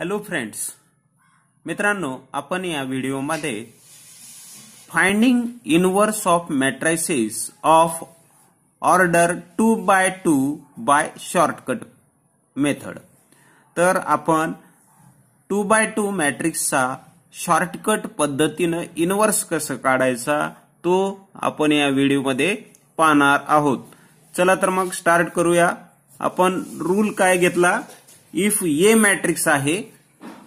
hello friends मित्रांनो आपण या व्हिडिओमध्ये finding inverse of matrices of order two by two by shortcut method तर आपण टू बाय टू मॅट्रिक्सचा शॉर्टकट पद्धतीनं इनवर्स कसं काढायचा तो आपण या व्हिडिओमध्ये पाहणार आहोत चला तर मग स्टार्ट करूया आपण रूल काय घेतला इफ ए मॅट्रिक्स आहे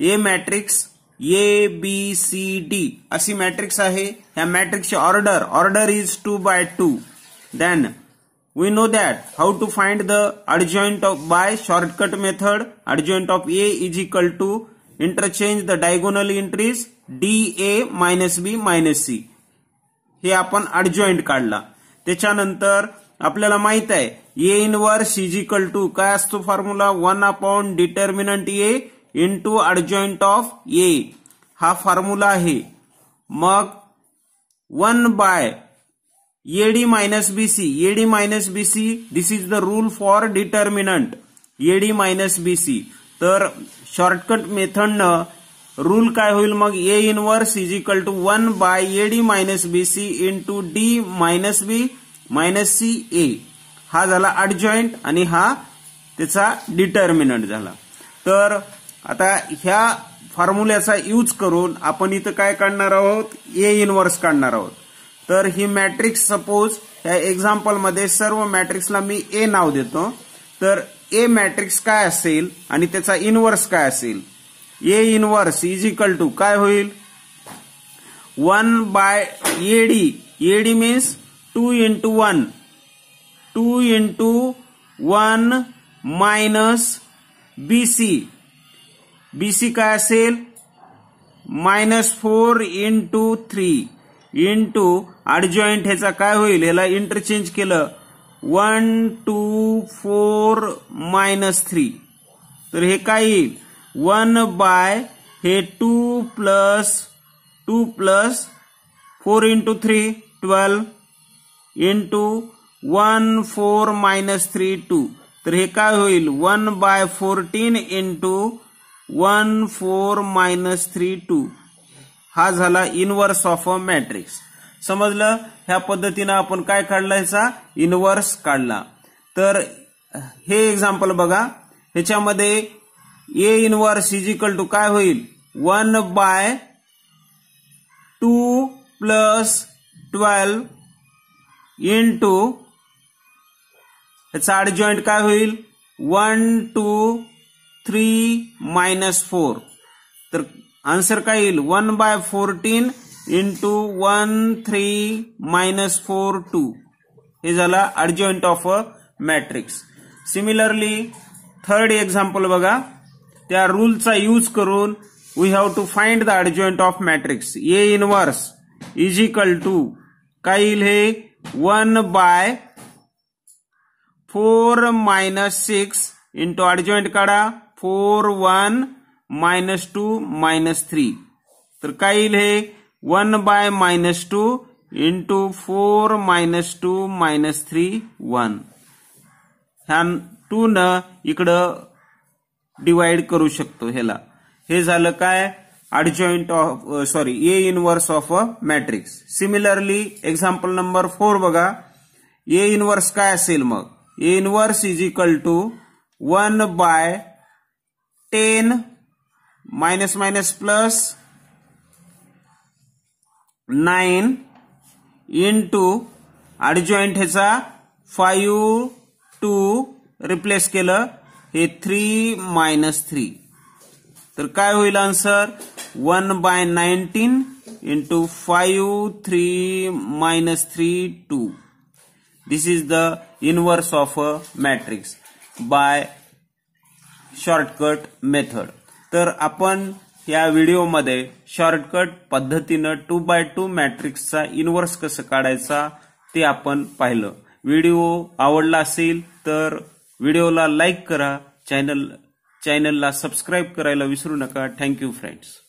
A matrix A B C D अशी मॅट्रिक्स आहे ह्या मॅट्रिक्सची order order is two by two then we know that how to find the adjoint of by shortcut method adjoint of A is equal to interchange the diagonal entries D A minus B minus C हे आपण adjoint काढला त्याच्यानंतर आपल्याला माहित आहे A inverse is equal to काय असतो formula one upon determinant A into adjoint of A हा फॉर्म्युला आहे मग one by AD minus B C AD minus B C this is the rule for determinant AD minus B C तर shortcut मेथडनं rule काय होईल मग A inverse is equal to one by AD minus B C into D minus B minus C A हा झाला अडजॉईंट आणि हा त्याचा डिटर्मिनंट झाला तर आता ह्या फॉर्म्युल्याचा यूज करून आपण इथं काय काढणार आहोत ए इनवर्स काढणार आहोत तर ही मॅट्रिक्स सपोज या एक्झाम्पलमध्ये सर्व मॅट्रिक्सला मी ए नाव देतो तर ए मॅट्रिक्स काय असेल आणि त्याचा इनवर्स काय असेल A inverse is equal to काय होईल one by AD AD means two into one two into one minus B C B C काय असेल minus four into three into adjoint ह्याचा काय होईल ह्याला इंटरचेंज केलं one two four minus three तर हे काय येईल वन बाय हे two plus two plus four into three twelve into one four minus three two तर हे काय होईल one by fourteen into one four minus three two हा झाला इनवर्स ऑफ अ मॅट्रिक्स समजलं ह्या पद्धतीनं आपण काय काढला ह्याचा इनवर्स काढला तर हे एक्झाम्पल बघा ह्याच्यामध्ये ए इनवर्स इज टू काय होईल one by two plus twelve into त्याचा आड जॉईंट काय होईल one two three minus four तर आन्सर काय येईल one by fourteen into one three minus four two हे झाला adjoint of a matrix similarly third example बघा त्या रूलचा यूज करून we have to find the adjoint of matrix A inverse is equal to काय येईल हे one by four minus six into अडजॉईंट काढा four one minus two minus three तर काय येईल हे one by minus two into four minus two minus three one ह्या two न इकडं डिवाइड करू शकतो ह्याला हे झालं काय adjoint of sorry A inverse of a matrix similarly example number four बघा ए इनवर्स काय असेल मग inverse is equal to one by ten minus minus plus nine into adjoint ह्याचा फाईव्ह टू रिप्लेस केलं हे three minus three तर काय होईल answer one by nineteen into five three minus three two this is the inverse of a matrix by shortcut method तर आपण या व्हिडिओमध्ये शॉर्टकट पद्धतीनं टू बाय टू मॅट्रिक्सचा इनवर्स कसं काढायचा ते आपण पाहिलं व्हिडिओ आवडला असेल तर व्हिडिओला लाईक करा चॅनल चॅनलला सबस्क्राईब करायला विसरू नका थँक्यू फ्रेंड्स